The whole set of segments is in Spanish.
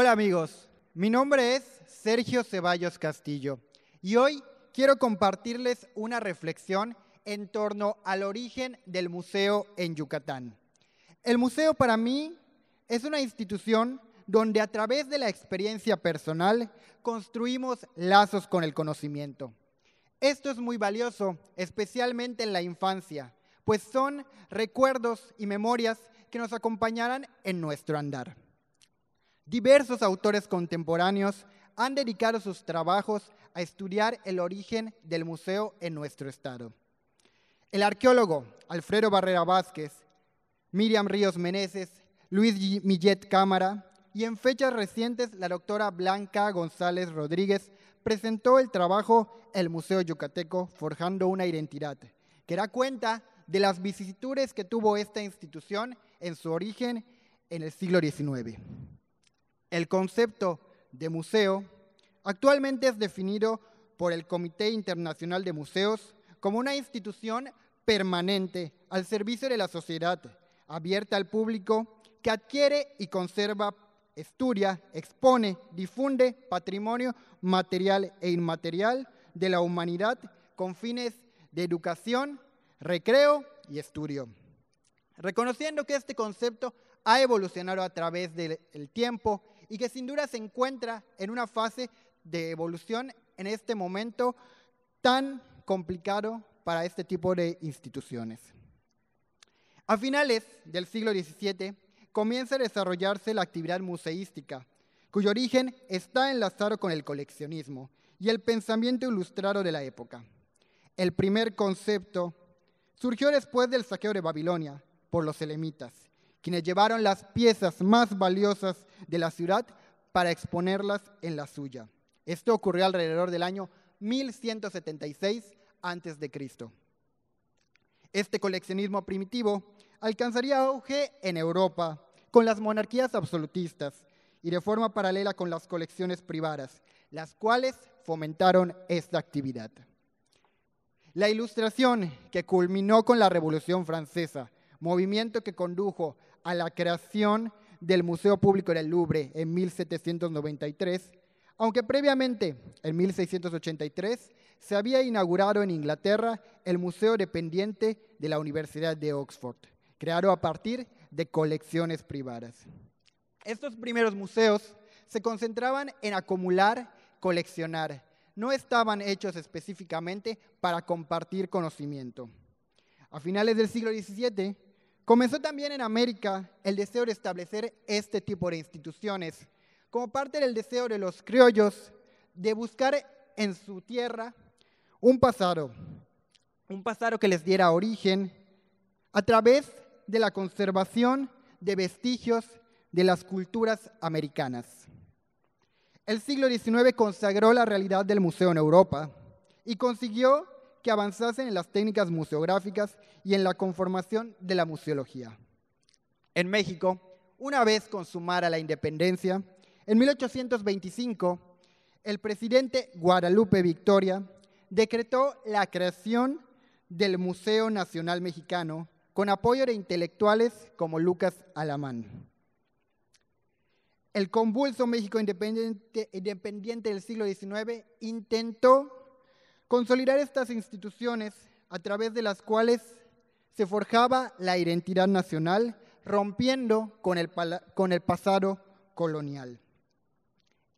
Hola amigos, mi nombre es Sergio Ceballos Castillo y hoy quiero compartirles una reflexión en torno al origen del museo en Yucatán. El museo para mí es una institución donde a través de la experiencia personal construimos lazos con el conocimiento. Esto es muy valioso, especialmente en la infancia, pues son recuerdos y memorias que nos acompañarán en nuestro andar. Diversos autores contemporáneos han dedicado sus trabajos a estudiar el origen del museo en nuestro estado. El arqueólogo Alfredo Barrera Vázquez, Miriam Ríos Meneses, Luis Millet Cámara y en fechas recientes la doctora Blanca González Rodríguez presentó el trabajo El Museo Yucateco Forjando una Identidad, que da cuenta de las vicisitudes que tuvo esta institución en su origen en el siglo XIX. El concepto de museo actualmente es definido por el Comité Internacional de Museos como una institución permanente al servicio de la sociedad, abierta al público, que adquiere y conserva, estudia, expone, difunde patrimonio material e inmaterial de la humanidad con fines de educación, recreo y estudio. Reconociendo que este concepto ha evolucionado a través del tiempo y que sin duda se encuentra en una fase de evolución en este momento tan complicado para este tipo de instituciones. A finales del siglo XVII comienza a desarrollarse la actividad museística, cuyo origen está enlazado con el coleccionismo y el pensamiento ilustrado de la época. El primer concepto surgió después del saqueo de Babilonia por los elemitas, quienes llevaron las piezas más valiosas de la ciudad para exponerlas en la suya. Esto ocurrió alrededor del año 1176 a.C. Este coleccionismo primitivo alcanzaría auge en Europa con las monarquías absolutistas y de forma paralela con las colecciones privadas, las cuales fomentaron esta actividad. La ilustración que culminó con la Revolución Francesa movimiento que condujo a la creación del Museo Público del Louvre en 1793, aunque previamente, en 1683, se había inaugurado en Inglaterra el museo dependiente de la Universidad de Oxford, creado a partir de colecciones privadas. Estos primeros museos se concentraban en acumular, coleccionar, no estaban hechos específicamente para compartir conocimiento. A finales del siglo XVII, Comenzó también en América el deseo de establecer este tipo de instituciones, como parte del deseo de los criollos de buscar en su tierra un pasado, un pasado que les diera origen a través de la conservación de vestigios de las culturas americanas. El siglo XIX consagró la realidad del museo en Europa y consiguió que avanzasen en las técnicas museográficas y en la conformación de la museología. En México, una vez consumada la independencia, en 1825, el presidente Guadalupe Victoria decretó la creación del Museo Nacional Mexicano con apoyo de intelectuales como Lucas Alamán. El convulso México independiente, independiente del siglo XIX intentó Consolidar estas instituciones a través de las cuales se forjaba la identidad nacional, rompiendo con el, pasado colonial.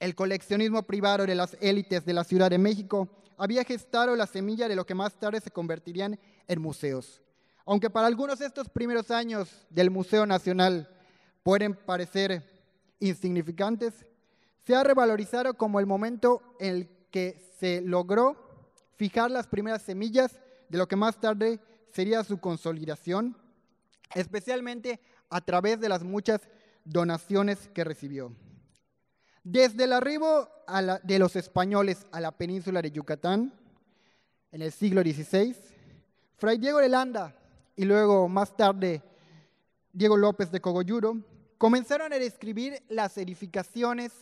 El coleccionismo privado de las élites de la Ciudad de México había gestado la semilla de lo que más tarde se convertirían en museos. Aunque para algunos estos primeros años del Museo Nacional pueden parecer insignificantes, se ha revalorizado como el momento en el que se logró fijar las primeras semillas de lo que más tarde sería su consolidación, especialmente a través de las muchas donaciones que recibió. Desde el arribo de los españoles a la península de Yucatán, en el siglo XVI, Fray Diego de Landa y luego más tarde Diego López de Cogolludo, comenzaron a describir las edificaciones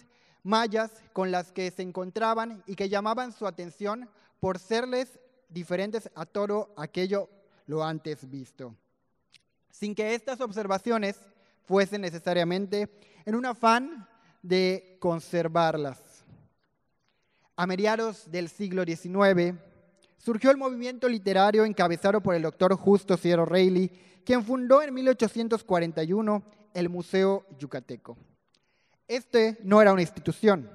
mayas con las que se encontraban y que llamaban su atención por serles diferentes a todo aquello lo antes visto, sin que estas observaciones fuesen necesariamente en un afán de conservarlas. A mediados del siglo XIX surgió el movimiento literario encabezado por el doctor Justo Sierra Reilly, quien fundó en 1841 el Museo Yucateco. Este no era una institución,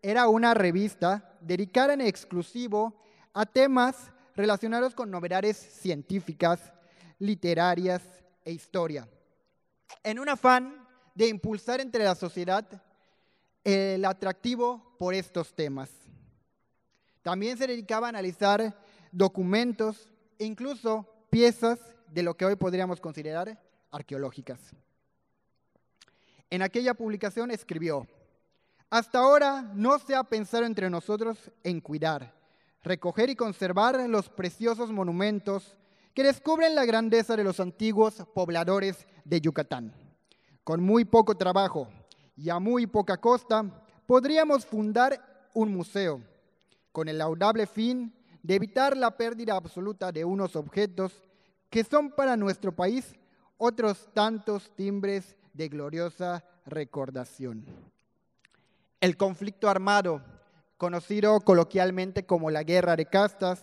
era una revista en exclusivo a temas relacionados con novedades científicas, literarias e historia, en un afán de impulsar entre la sociedad el atractivo por estos temas. También se dedicaba a analizar documentos e incluso piezas de lo que hoy podríamos considerar arqueológicas. En aquella publicación escribió, hasta ahora no se ha pensado entre nosotros en cuidar, recoger y conservar los preciosos monumentos que descubren la grandeza de los antiguos pobladores de Yucatán. Con muy poco trabajo y a muy poca costa, podríamos fundar un museo, con el laudable fin de evitar la pérdida absoluta de unos objetos que son para nuestro país otros tantos timbres de gloriosa recordación. El conflicto armado, conocido coloquialmente como la guerra de castas,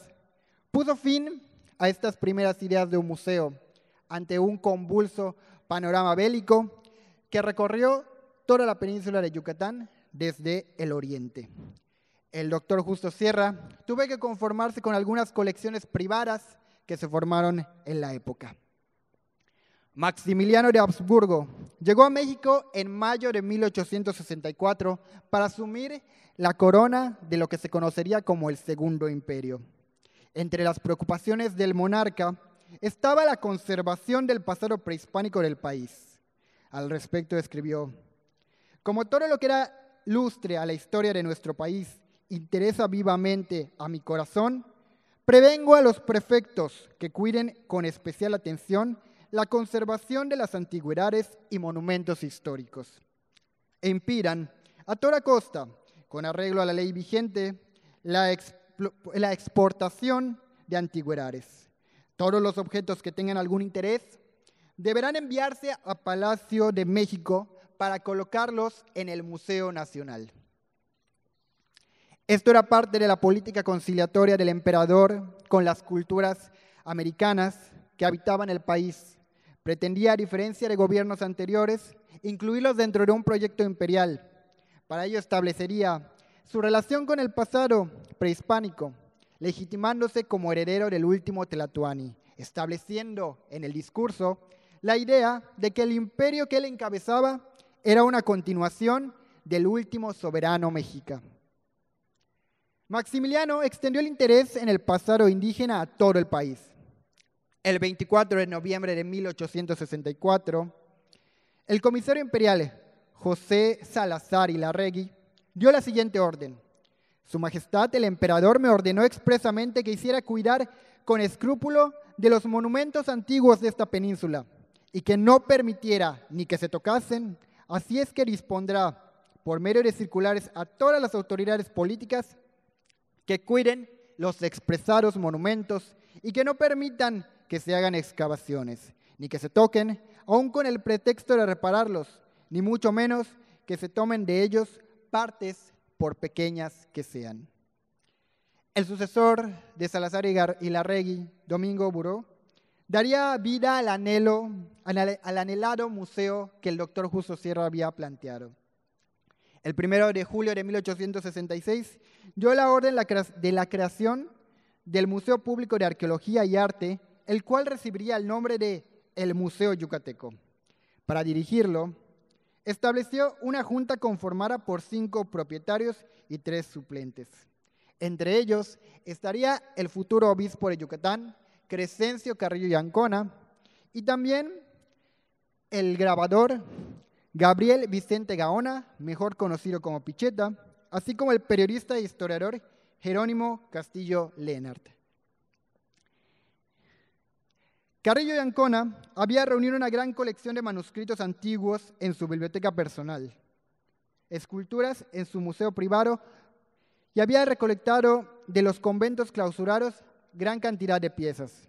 puso fin a estas primeras ideas de un museo ante un convulso panorama bélico que recorrió toda la península de Yucatán desde el oriente. El doctor Justo Sierra tuvo que conformarse con algunas colecciones privadas que se formaron en la época. Maximiliano de Habsburgo llegó a México en mayo de 1864 para asumir la corona de lo que se conocería como el Segundo Imperio. Entre las preocupaciones del monarca estaba la conservación del pasado prehispánico del país. Al respecto escribió, como todo lo que era lustre a la historia de nuestro país interesa vivamente a mi corazón, prevengo a los prefectos que cuiden con especial atención la conservación de las antigüedades y monumentos históricos. E a toda costa, con arreglo a la ley vigente, la, la exportación de antigüedades. Todos los objetos que tengan algún interés deberán enviarse a Palacio de México para colocarlos en el Museo Nacional. Esto era parte de la política conciliatoria del emperador con las culturas americanas que habitaban el país Pretendía, a diferencia de gobiernos anteriores, incluirlos dentro de un proyecto imperial. Para ello establecería su relación con el pasado prehispánico, legitimándose como heredero del último Tlatuani, estableciendo en el discurso la idea de que el imperio que él encabezaba era una continuación del último soberano mexica. Maximiliano extendió el interés en el pasado indígena a todo el país, el 24 de noviembre de 1864, el comisario imperial José Salazar y Larregui dio la siguiente orden. Su Majestad el Emperador me ordenó expresamente que hiciera cuidar con escrúpulo de los monumentos antiguos de esta península y que no permitiera ni que se tocasen, así es que dispondrá por medio de circulares a todas las autoridades políticas que cuiden los expresados monumentos y que no permitan que se hagan excavaciones, ni que se toquen, aun con el pretexto de repararlos, ni mucho menos que se tomen de ellos partes por pequeñas que sean. El sucesor de Salazar y Larregui, Domingo Buró, daría vida al anhelo, al anhelado museo que el doctor Justo Sierra había planteado. El primero de julio de 1866 dio la orden de la creación del Museo Público de Arqueología y Arte el cual recibiría el nombre de el Museo Yucateco. Para dirigirlo, estableció una junta conformada por cinco propietarios y tres suplentes. Entre ellos estaría el futuro obispo de Yucatán, Crescencio Carrillo y Ancona, y también el grabador Gabriel Vicente Gaona, mejor conocido como Picheta, así como el periodista e historiador Jerónimo Castillo Leonard. Carrillo de Ancona había reunido una gran colección de manuscritos antiguos en su biblioteca personal, esculturas en su museo privado y había recolectado de los conventos clausurados gran cantidad de piezas.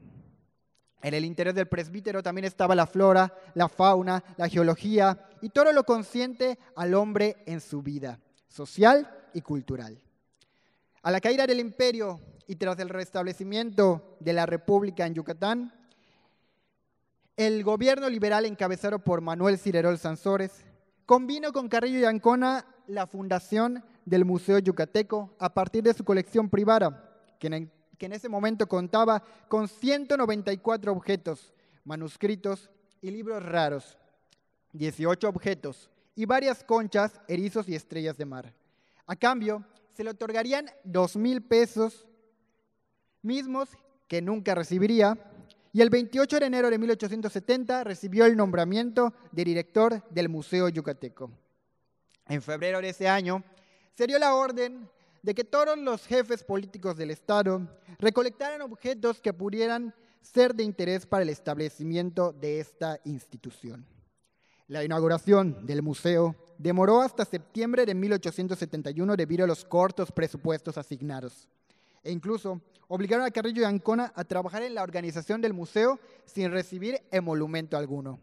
En el interior del presbítero también estaba la flora, la fauna, la geología y todo lo consciente al hombre en su vida social y cultural. A la caída del imperio y tras el restablecimiento de la República en Yucatán, el gobierno liberal encabezado por Manuel Cirerol Sansores combinó con Carrillo y Ancona la fundación del Museo Yucateco a partir de su colección privada, que en, ese momento contaba con 194 objetos, manuscritos y libros raros, 18 objetos y varias conchas, erizos y estrellas de mar. A cambio, se le otorgarían dos mil pesos, mismos que nunca recibiría, y el 28 de enero de 1870 recibió el nombramiento de director del Museo Yucateco. En febrero de ese año se dio la orden de que todos los jefes políticos del Estado recolectaran objetos que pudieran ser de interés para el establecimiento de esta institución. La inauguración del museo demoró hasta septiembre de 1871 debido a los cortos presupuestos asignados e incluso obligaron a Carrillo y Ancona a trabajar en la organización del museo sin recibir emolumento alguno.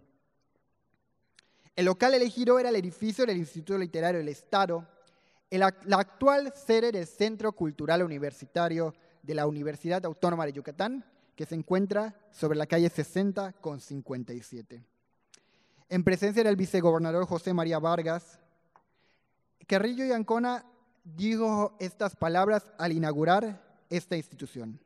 El local elegido era el edificio del Instituto Literario del Estado, el, la actual sede del Centro Cultural Universitario de la Universidad Autónoma de Yucatán, que se encuentra sobre la calle 60 con 57. En presencia del vicegobernador José María Vargas, Carrillo y Ancona dijo estas palabras al inaugurar esta institución.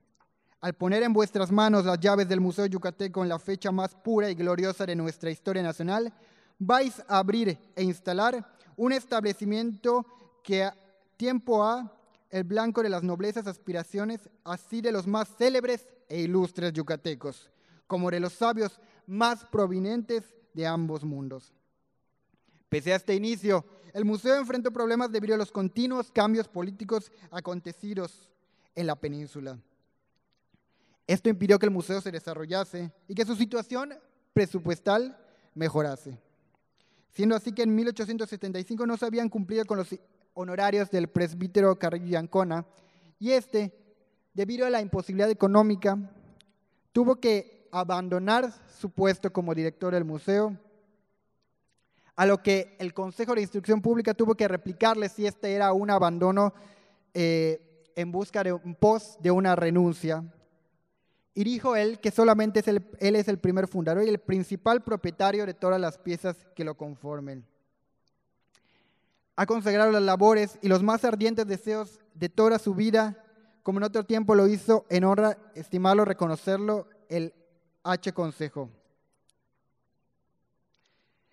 Al poner en vuestras manos las llaves del Museo Yucateco en la fecha más pura y gloriosa de nuestra historia nacional, vais a abrir e instalar un establecimiento que tiempo ha el blanco de las noblezas aspiraciones, así de los más célebres e ilustres yucatecos, como de los sabios más provenientes de ambos mundos. Pese a este inicio, el museo enfrentó problemas debido a los continuos cambios políticos acontecidos en la península. Esto impidió que el museo se desarrollase y que su situación presupuestal mejorase. Siendo así que en 1875 no se habían cumplido con los honorarios del presbítero Carrillo Yancona y este, debido a la imposibilidad económica, tuvo que abandonar su puesto como director del museo, a lo que el Consejo de Instrucción Pública tuvo que replicarle si este era un abandono eh, en busca de un pos de una renuncia. Y dijo él que solamente es el, él es el primer fundador y el principal propietario de todas las piezas que lo conformen. Ha consagrado las labores y los más ardientes deseos de toda su vida, como en otro tiempo lo hizo en honra, estimarlo, reconocerlo, el H Consejo.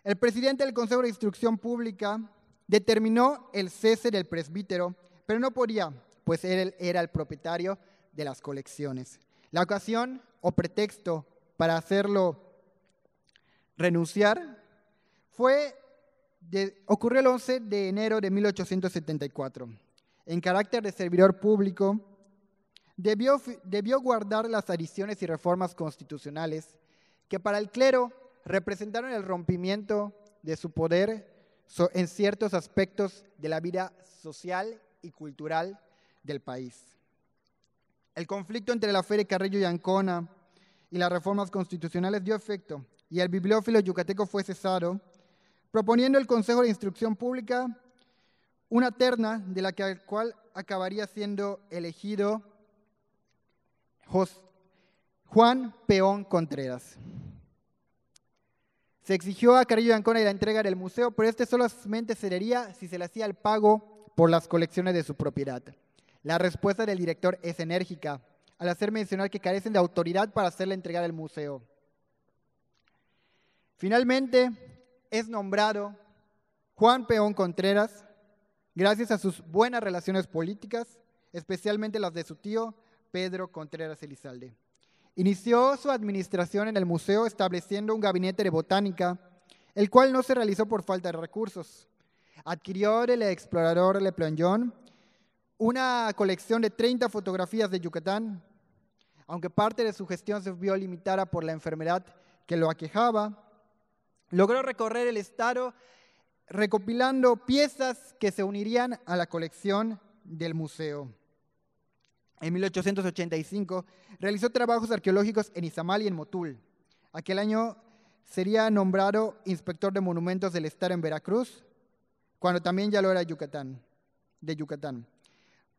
El presidente del Consejo de Instrucción Pública determinó el cese del presbítero, pero no podía pues él era el propietario de las colecciones. La ocasión o pretexto para hacerlo renunciar fue ocurrió el 11 de enero de 1874. En carácter de servidor público, debió, debió guardar las adiciones y reformas constitucionales que para el clero representaron el rompimiento de su poder en ciertos aspectos de la vida social y cultural del país. El conflicto entre la Feria Carrillo y Ancona y las reformas constitucionales dio efecto y el bibliófilo yucateco fue cesado, proponiendo el Consejo de Instrucción Pública una terna de la cual acabaría siendo elegido Juan Peón Contreras. Se exigió a Carrillo y Ancona la entrega del museo, pero este solamente sería si se le hacía el pago por las colecciones de su propiedad. La respuesta del director es enérgica, al hacer mencionar que carecen de autoridad para hacerle entregar al museo. Finalmente, es nombrado Juan Peón Contreras, gracias a sus buenas relaciones políticas, especialmente las de su tío Pedro Contreras Elizalde. Inició su administración en el museo estableciendo un gabinete de botánica, el cual no se realizó por falta de recursos. Adquirió el explorador Le Plongeon una colección de 30 fotografías de Yucatán, aunque parte de su gestión se vio limitada por la enfermedad que lo aquejaba, logró recorrer el estado recopilando piezas que se unirían a la colección del museo. En 1885 realizó trabajos arqueológicos en Izamal y en Motul. Aquel año sería nombrado inspector de monumentos del Estado en Veracruz, cuando también ya lo era Yucatán, de Yucatán.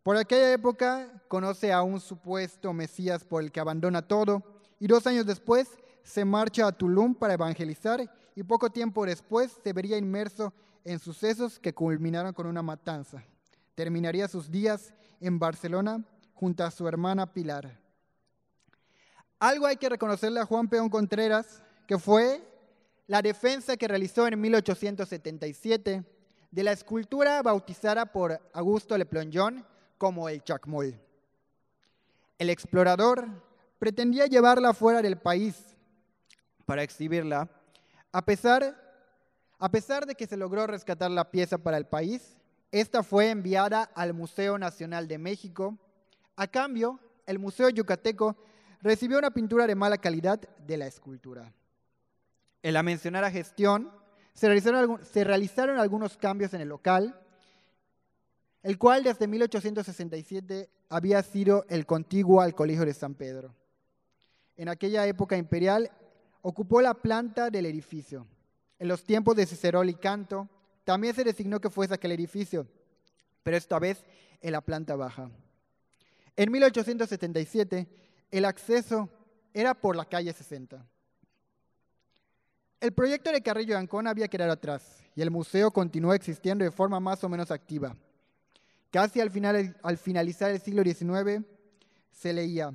Por aquella época conoce a un supuesto Mesías por el que abandona todo y dos años después se marcha a Tulum para evangelizar y poco tiempo después se vería inmerso en sucesos que culminaron con una matanza. Terminaría sus días en Barcelona junto a su hermana Pilar. Algo hay que reconocerle a Juan Peón Contreras, que fue la defensa que realizó en 1877 de la escultura bautizada por Augusto Le como el chacmol. El explorador pretendía llevarla fuera del país para exhibirla, a pesar, a pesar de que se logró rescatar la pieza para el país, esta fue enviada al Museo Nacional de México. A cambio, el Museo Yucateco recibió una pintura de mala calidad de la escultura. En la mencionada gestión, se realizaron algunos cambios en el local, el cual desde 1867 había sido el contiguo al Colegio de San Pedro. En aquella época imperial ocupó la planta del edificio. En los tiempos de Cicerol y Canto también se designó que fuese aquel edificio, pero esta vez en la planta baja. En 1877 el acceso era por la calle 60. El proyecto de Carrillo de Ancona había quedado atrás y el museo continuó existiendo de forma más o menos activa Casi al, finalizar el siglo XIX se leía,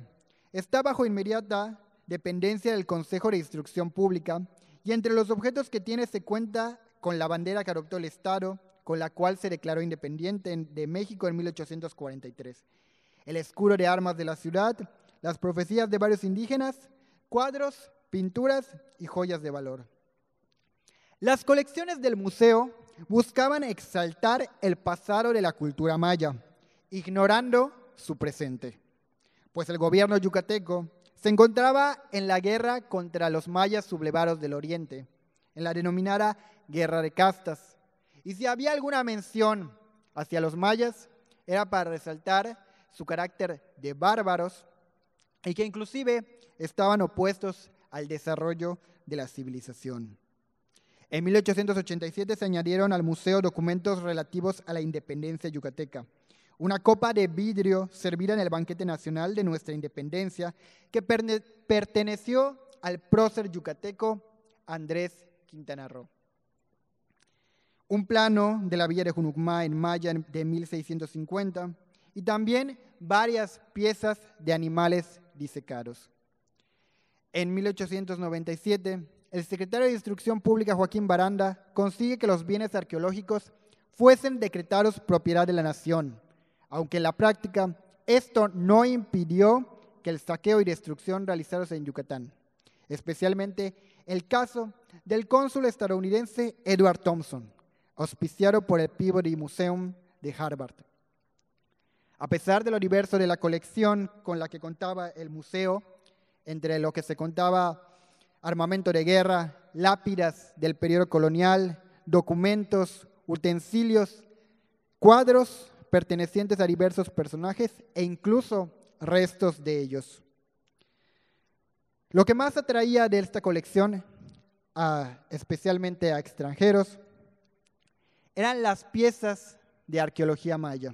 está bajo inmediata dependencia del Consejo de Instrucción Pública y entre los objetos que tiene se cuenta con la bandera que adoptó el Estado, con la cual se declaró independiente de México en 1843, el escudo de armas de la ciudad, las profecías de varios indígenas, cuadros, pinturas y joyas de valor. Las colecciones del museo buscaban exaltar el pasado de la cultura maya, ignorando su presente, pues el gobierno yucateco se encontraba en la guerra contra los mayas sublevados del oriente, en la denominada guerra de castas. Y si había alguna mención hacia los mayas, era para resaltar su carácter de bárbaros y que inclusive estaban opuestos al desarrollo de la civilización. En 1887 se añadieron al museo documentos relativos a la independencia yucateca. Una copa de vidrio servida en el banquete nacional de nuestra independencia que perteneció al prócer yucateco Andrés Quintana Roo. Un plano de la villa de Junucmá en Maya de 1650 y también varias piezas de animales disecados. En 1897 el secretario de Instrucción Pública Joaquín Baranda consigue que los bienes arqueológicos fuesen decretados propiedad de la nación, aunque en la práctica esto no impidió que el saqueo y destrucción realizados en Yucatán, especialmente el caso del cónsul estadounidense Edward Thompson, auspiciado por el Peabody Museum de Harvard. A pesar de lo diverso de la colección con la que contaba el museo, entre lo que se contaba armamento de guerra, lápidas del periodo colonial, documentos, utensilios, cuadros pertenecientes a diversos personajes e incluso restos de ellos. Lo que más atraía de esta colección, especialmente a extranjeros, eran las piezas de arqueología maya.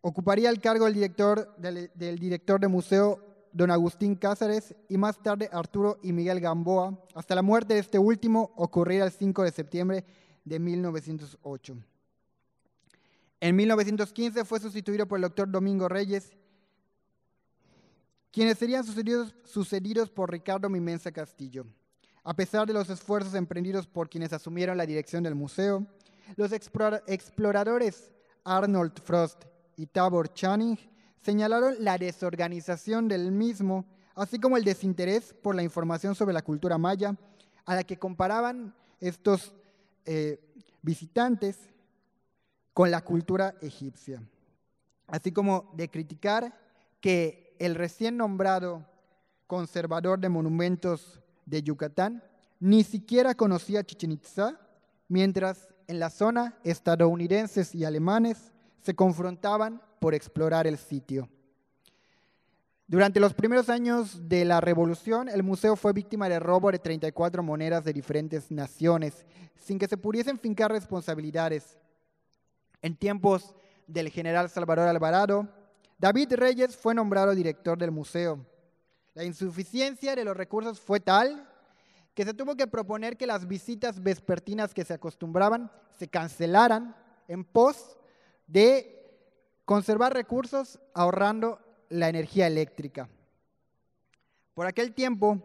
Ocuparía el cargo del director, del director de museo don Agustín Cáceres y más tarde Arturo y Miguel Gamboa, hasta la muerte de este último ocurrida el 5 de septiembre de 1908. En 1915 fue sustituido por el doctor Domingo Reyes, quienes serían sucedidos, sucedidos por Ricardo Mimensa Castillo. A pesar de los esfuerzos emprendidos por quienes asumieron la dirección del museo, los exploradores Arnold Frost y Tabor Channing señalaron la desorganización del mismo, así como el desinterés por la información sobre la cultura maya, a la que comparaban estos eh, visitantes con la cultura egipcia, así como de criticar que el recién nombrado conservador de monumentos de Yucatán ni siquiera conocía Chichen Itza, mientras en la zona estadounidenses y alemanes se confrontaban por explorar el sitio. Durante los primeros años de la revolución, el museo fue víctima de robo de 34 monedas de diferentes naciones, sin que se pudiesen fincar responsabilidades. En tiempos del general Salvador Alvarado, David Reyes fue nombrado director del museo. La insuficiencia de los recursos fue tal que se tuvo que proponer que las visitas vespertinas que se acostumbraban se cancelaran en pos de Conservar recursos ahorrando la energía eléctrica. Por aquel tiempo,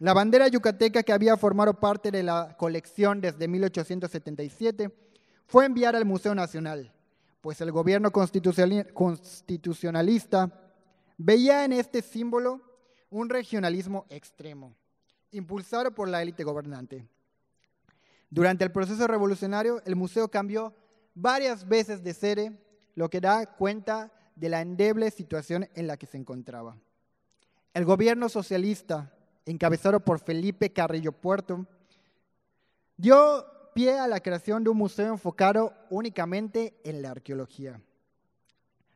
la bandera yucateca que había formado parte de la colección desde 1877 fue enviada al Museo Nacional, pues el gobierno constitucionalista veía en este símbolo un regionalismo extremo, impulsado por la élite gobernante. Durante el proceso revolucionario, el museo cambió varias veces de sede lo que da cuenta de la endeble situación en la que se encontraba. El gobierno socialista, encabezado por Felipe Carrillo Puerto, dio pie a la creación de un museo enfocado únicamente en la arqueología,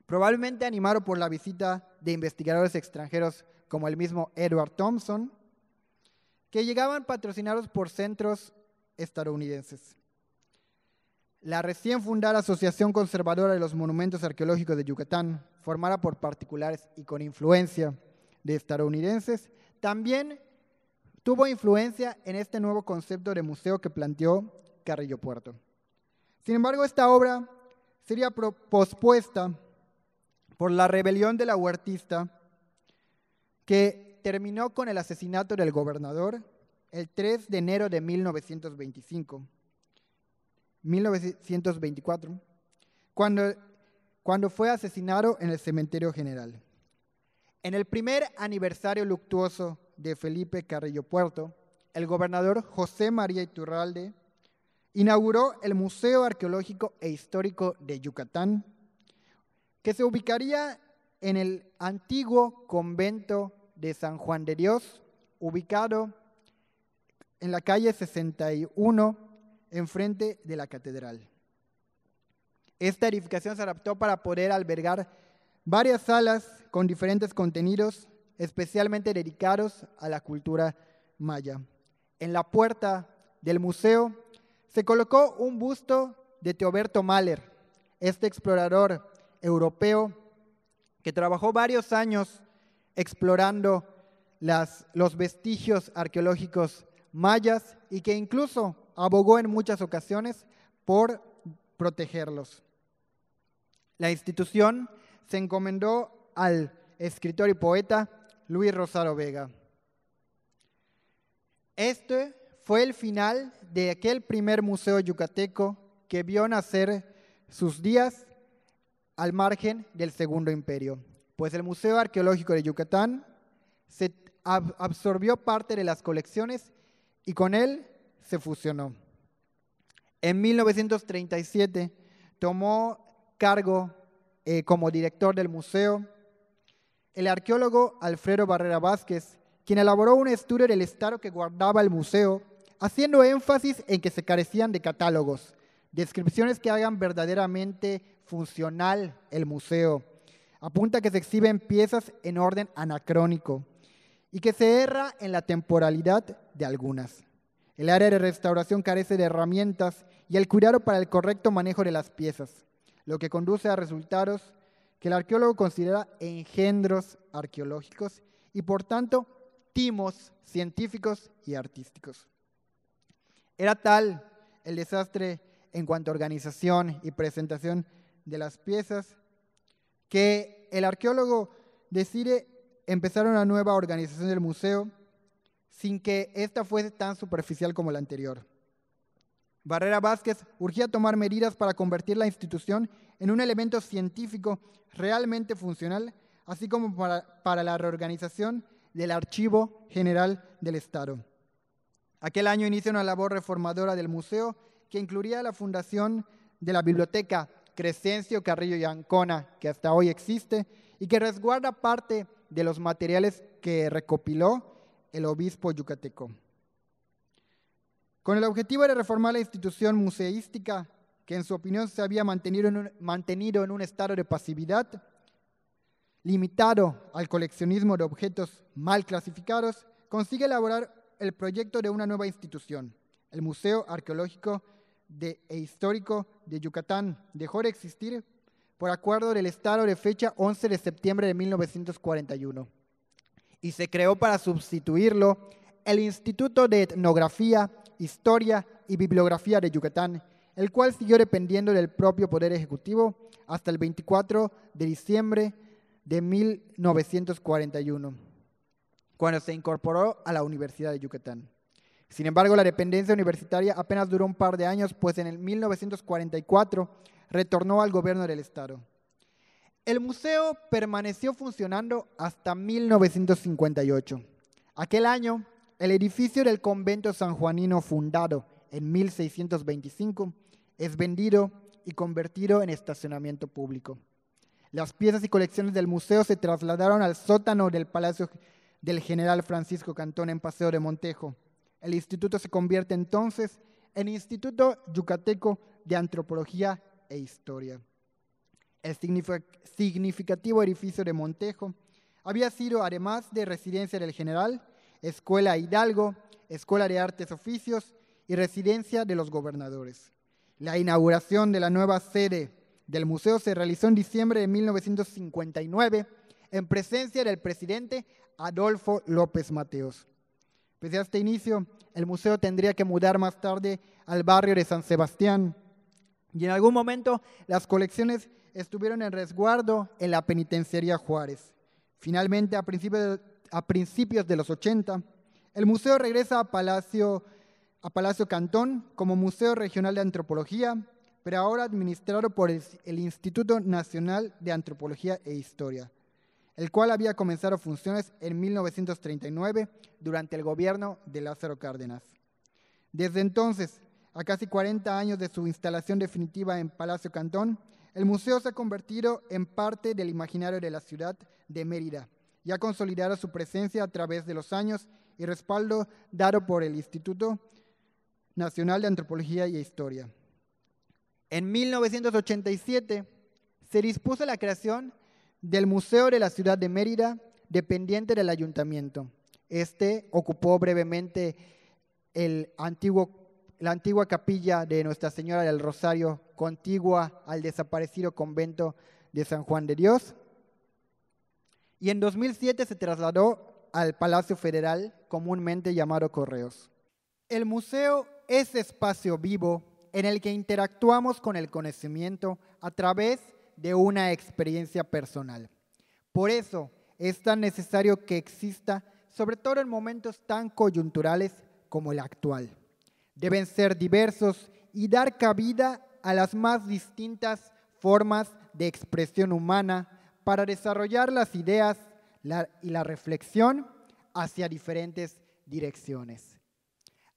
probablemente animado por la visita de investigadores extranjeros como el mismo Edward Thompson, que llegaban patrocinados por centros estadounidenses. La recién fundada Asociación Conservadora de los Monumentos Arqueológicos de Yucatán, formada por particulares y con influencia de estadounidenses, también tuvo influencia en este nuevo concepto de museo que planteó Carrillo Puerto. Sin embargo, esta obra sería pospuesta por la rebelión de la huertista que terminó con el asesinato del gobernador el 3 de enero de 1925 1924, cuando, cuando fue asesinado en el cementerio general. En el primer aniversario luctuoso de Felipe Carrillo Puerto, el gobernador José María Iturralde inauguró el Museo Arqueológico e Histórico de Yucatán, que se ubicaría en el antiguo convento de San Juan de Dios, ubicado en la calle 61 enfrente de la catedral. Esta edificación se adaptó para poder albergar varias salas con diferentes contenidos especialmente dedicados a la cultura maya. En la puerta del museo se colocó un busto de Teoberto Mahler, este explorador europeo que trabajó varios años explorando los vestigios arqueológicos mayas y que incluso abogó en muchas ocasiones por protegerlos. La institución se encomendó al escritor y poeta Luis Rosario Vega. Este fue el final de aquel primer museo yucateco que vio nacer sus días al margen del Segundo Imperio, pues el Museo Arqueológico de Yucatán se absorbió parte de las colecciones y con él se fusionó. En 1937 tomó cargo eh, como director del museo el arqueólogo Alfredo Barrera Vázquez, quien elaboró un estudio del estado que guardaba el museo, haciendo énfasis en que se carecían de catálogos, descripciones que hagan verdaderamente funcional el museo. Apunta que se exhiben piezas en orden anacrónico y que se erra en la temporalidad de algunas. El área de restauración carece de herramientas y el cuidado para el correcto manejo de las piezas, lo que conduce a resultados que el arqueólogo considera engendros arqueológicos y por tanto timos científicos y artísticos. Era tal el desastre en cuanto a organización y presentación de las piezas que el arqueólogo decide empezar una nueva organización del museo sin que esta fuese tan superficial como la anterior. Barrera Vázquez urgía tomar medidas para convertir la institución en un elemento científico realmente funcional, así como para, la reorganización del Archivo General del Estado. Aquel año inició una labor reformadora del museo que incluiría la fundación de la biblioteca Crescencio Carrillo y Ancona, que hasta hoy existe y que resguarda parte de los materiales que recopiló el obispo yucateco. Con el objetivo de reformar la institución museística, que en su opinión se había mantenido en un, estado de pasividad, limitado al coleccionismo de objetos mal clasificados, consigue elaborar el proyecto de una nueva institución. El Museo Arqueológico e Histórico de Yucatán dejó de existir por acuerdo del Estado de fecha 11 de septiembre de 1941 y se creó para sustituirlo el Instituto de Etnografía, Historia y Bibliografía de Yucatán, el cual siguió dependiendo del propio Poder Ejecutivo hasta el 24 de diciembre de 1941, cuando se incorporó a la Universidad de Yucatán. Sin embargo, la dependencia universitaria apenas duró un par de años, pues en el 1944 retornó al gobierno del Estado. El museo permaneció funcionando hasta 1958. Aquel año, el edificio del convento sanjuanino fundado en 1625 es vendido y convertido en estacionamiento público. Las piezas y colecciones del museo se trasladaron al sótano del Palacio del General Francisco Cantón en Paseo de Montejo. El instituto se convierte entonces en Instituto Yucateco de Antropología e Historia. El significativo edificio de Montejo había sido, además de residencia del general, escuela Hidalgo, escuela de artes oficios y residencia de los gobernadores. La inauguración de la nueva sede del museo se realizó en diciembre de 1959 en presencia del presidente Adolfo López Mateos. Pese a este inicio, el museo tendría que mudar más tarde al barrio de San Sebastián y en algún momento las colecciones estuvieron en resguardo en la penitenciaría Juárez. Finalmente, a principios, de, los 80, el museo regresa a Palacio, Cantón como Museo Regional de Antropología, pero ahora administrado por el Instituto Nacional de Antropología e Historia, el cual había comenzado funciones en 1939 durante el gobierno de Lázaro Cárdenas. Desde entonces, a casi 40 años de su instalación definitiva en Palacio Cantón, el museo se ha convertido en parte del imaginario de la ciudad de Mérida y ha consolidado su presencia a través de los años y respaldo dado por el Instituto Nacional de Antropología y Historia. En 1987 se dispuso la creación del Museo de la Ciudad de Mérida, dependiente del ayuntamiento. Este ocupó brevemente el antiguo la antigua capilla de Nuestra Señora del Rosario, contigua al desaparecido convento de San Juan de Dios. Y en 2007 se trasladó al Palacio Federal, comúnmente llamado Correos. El museo es espacio vivo en el que interactuamos con el conocimiento a través de una experiencia personal. Por eso es tan necesario que exista, sobre todo en momentos tan coyunturales como el actual. Deben ser diversos y dar cabida a las más distintas formas de expresión humana para desarrollar las ideas y la reflexión hacia diferentes direcciones.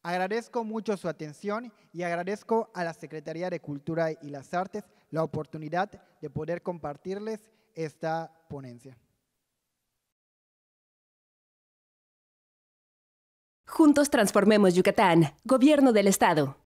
Agradezco mucho su atención y agradezco a la Secretaría de Cultura y las Artes la oportunidad de poder compartirles esta ponencia. Juntos transformemos Yucatán. Gobierno del Estado.